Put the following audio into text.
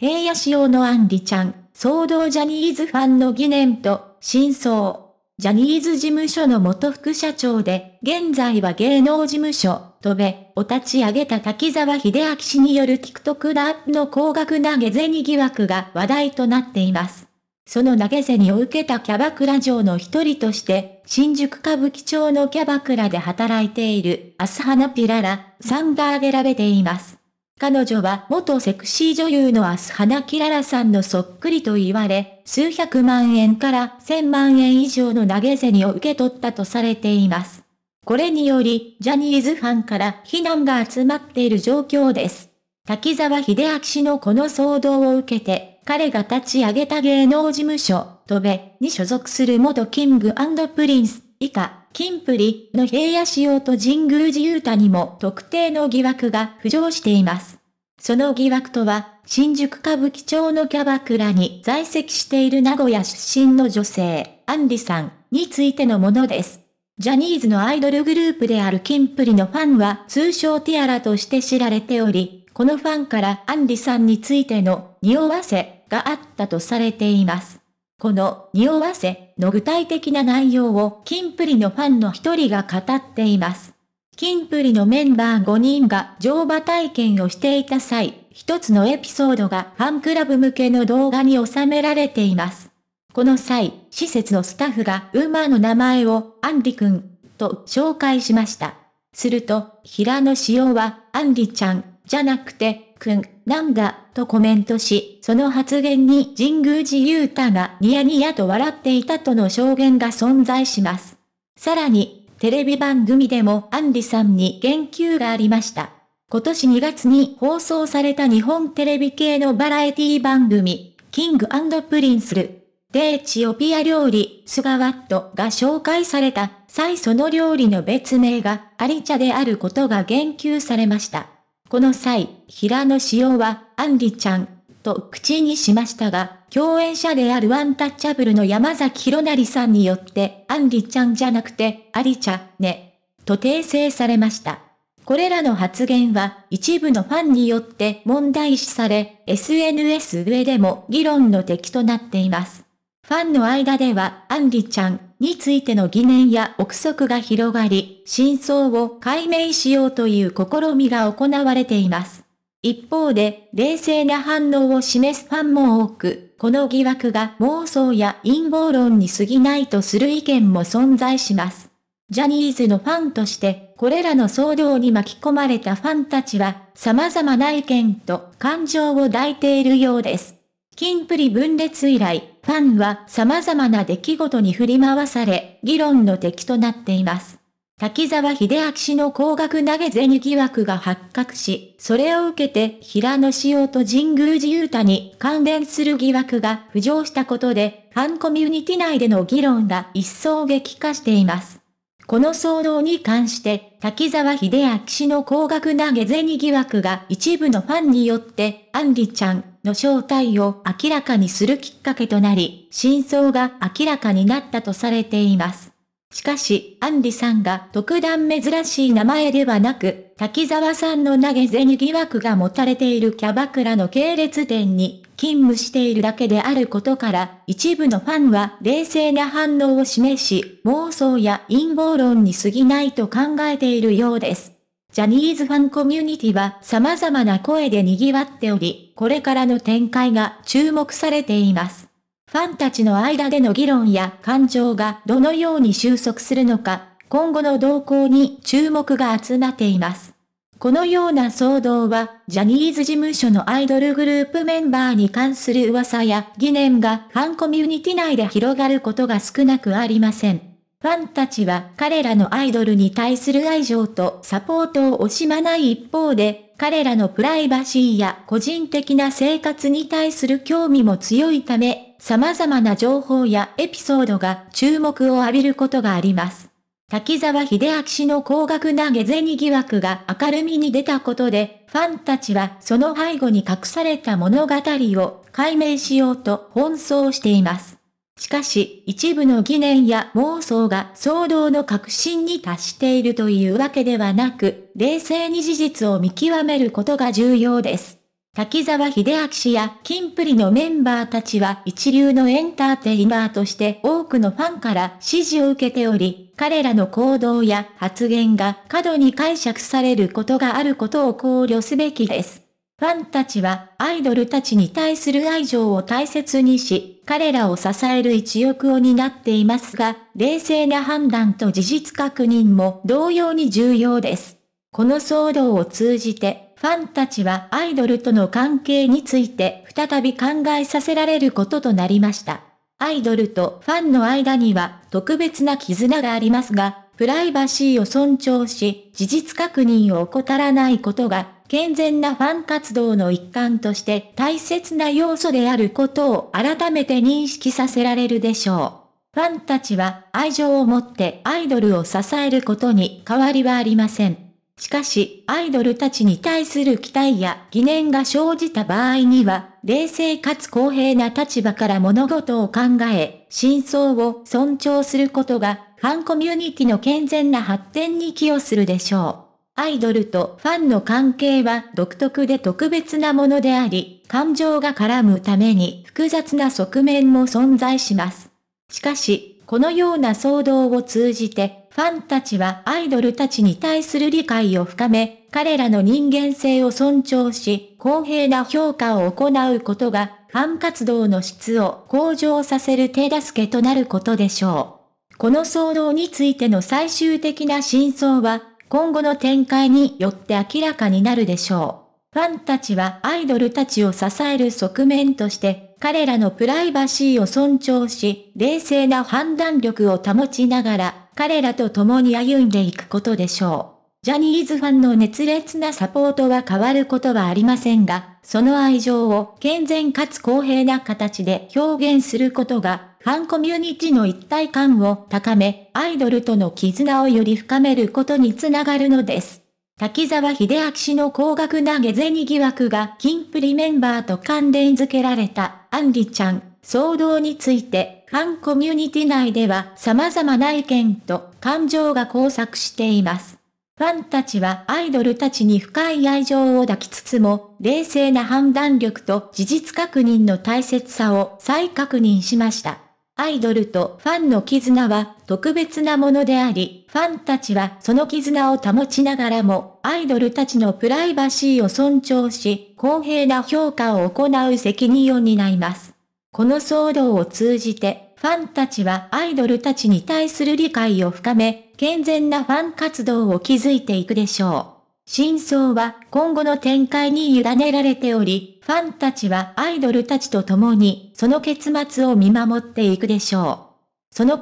平野仕様のアンリちゃん、騒動ジャニーズファンの疑念と、真相。ジャニーズ事務所の元副社長で、現在は芸能事務所、とべ、お立ち上げた滝沢秀明氏による TikTok ラップの高額投げ銭疑惑が話題となっています。その投げ銭を受けたキャバクラ嬢の一人として、新宿歌舞伎町のキャバクラで働いている、アスハナピララさんが挙げられています。彼女は元セクシー女優のアスハナキララさんのそっくりと言われ、数百万円から千万円以上の投げ銭を受け取ったとされています。これにより、ジャニーズファンから非難が集まっている状況です。滝沢秀明氏のこの騒動を受けて、彼が立ち上げた芸能事務所、戸部に所属する元キングプリンス以下、金プリの平野仕様と神宮寺雄太にも特定の疑惑が浮上しています。その疑惑とは、新宿歌舞伎町のキャバクラに在籍している名古屋出身の女性、アンリさんについてのものです。ジャニーズのアイドルグループであるキンプリのファンは通称ティアラとして知られており、このファンからアンリさんについての匂わせがあったとされています。この匂わせの具体的な内容をキンプリのファンの一人が語っています。キンプリのメンバー5人が乗馬体験をしていた際、一つのエピソードがファンクラブ向けの動画に収められています。この際、施設のスタッフが馬の名前をアンリ君と紹介しました。すると、平野潮はアンリちゃんじゃなくてくん、なんだ、とコメントし、その発言に神宮寺勇太がニヤニヤと笑っていたとの証言が存在します。さらに、テレビ番組でもアンリさんに言及がありました。今年2月に放送された日本テレビ系のバラエティ番組、キングプリンスル。でチオピア料理、スガワットが紹介された、際その料理の別名がアリャであることが言及されました。この際、平野紫耀は、アンリちゃん、と口にしましたが、共演者であるワンタッチャブルの山崎博成さんによって、アンリちゃんじゃなくて、アリちゃ、ね、と訂正されました。これらの発言は、一部のファンによって問題視され、SNS 上でも議論の敵となっています。ファンの間では、アンリちゃんについての疑念や憶測が広がり、真相を解明しようという試みが行われています。一方で、冷静な反応を示すファンも多く、この疑惑が妄想や陰謀論に過ぎないとする意見も存在します。ジャニーズのファンとして、これらの騒動に巻き込まれたファンたちは、様々な意見と感情を抱いているようです。金プリ分裂以来、ファンは様々な出来事に振り回され、議論の敵となっています。滝沢秀明氏の高額投げ銭疑惑が発覚し、それを受けて平野紫耀と神宮寺勇太に関連する疑惑が浮上したことで、ファンコミュニティ内での議論が一層激化しています。この騒動に関して、滝沢秀明氏の高額投げ銭疑惑が一部のファンによって、アンリちゃん、の正体を明らかにするきっかけとなり、真相が明らかになったとされています。しかし、アンリさんが特段珍しい名前ではなく、滝沢さんの投げ銭疑惑が持たれているキャバクラの系列店に勤務しているだけであることから、一部のファンは冷静な反応を示し、妄想や陰謀論に過ぎないと考えているようです。ジャニーズファンコミュニティは様々な声で賑わっており、これからの展開が注目されています。ファンたちの間での議論や感情がどのように収束するのか、今後の動向に注目が集まっています。このような騒動は、ジャニーズ事務所のアイドルグループメンバーに関する噂や疑念がファンコミュニティ内で広がることが少なくありません。ファンたちは彼らのアイドルに対する愛情とサポートを惜しまない一方で、彼らのプライバシーや個人的な生活に対する興味も強いため、様々な情報やエピソードが注目を浴びることがあります。滝沢秀明氏の高額な下銭疑惑が明るみに出たことで、ファンたちはその背後に隠された物語を解明しようと奔走しています。しかし、一部の疑念や妄想が騒動の核心に達しているというわけではなく、冷静に事実を見極めることが重要です。滝沢秀明氏やキンプリのメンバーたちは一流のエンターテイナーとして多くのファンから支持を受けており、彼らの行動や発言が過度に解釈されることがあることを考慮すべきです。ファンたちはアイドルたちに対する愛情を大切にし、彼らを支える一翼を担っていますが、冷静な判断と事実確認も同様に重要です。この騒動を通じて、ファンたちはアイドルとの関係について再び考えさせられることとなりました。アイドルとファンの間には特別な絆がありますが、プライバシーを尊重し、事実確認を怠らないことが健全なファン活動の一環として大切な要素であることを改めて認識させられるでしょう。ファンたちは愛情を持ってアイドルを支えることに変わりはありません。しかし、アイドルたちに対する期待や疑念が生じた場合には、冷静かつ公平な立場から物事を考え、真相を尊重することが、ファンコミュニティの健全な発展に寄与するでしょう。アイドルとファンの関係は独特で特別なものであり、感情が絡むために複雑な側面も存在します。しかし、このような騒動を通じて、ファンたちはアイドルたちに対する理解を深め、彼らの人間性を尊重し、公平な評価を行うことが、ファン活動の質を向上させる手助けとなることでしょう。この騒動についての最終的な真相は、今後の展開によって明らかになるでしょう。ファンたちはアイドルたちを支える側面として、彼らのプライバシーを尊重し、冷静な判断力を保ちながら、彼らと共に歩んでいくことでしょう。ジャニーズファンの熱烈なサポートは変わることはありませんが、その愛情を健全かつ公平な形で表現することがファンコミュニティの一体感を高め、アイドルとの絆をより深めることにつながるのです。滝沢秀明氏の高額な下銭疑惑が金プリメンバーと関連付けられた、アンリちゃん、騒動について、ファンコミュニティ内では様々な意見と感情が交錯しています。ファンたちはアイドルたちに深い愛情を抱きつつも、冷静な判断力と事実確認の大切さを再確認しました。アイドルとファンの絆は特別なものであり、ファンたちはその絆を保ちながらも、アイドルたちのプライバシーを尊重し、公平な評価を行う責任を担います。この騒動を通じて、ファンたちはアイドルたちに対する理解を深め、健全なファン活動を築いていくでしょう。真相は今後の展開に委ねられており、ファンたちはアイドルたちと共に、その結末を見守っていくでしょう。その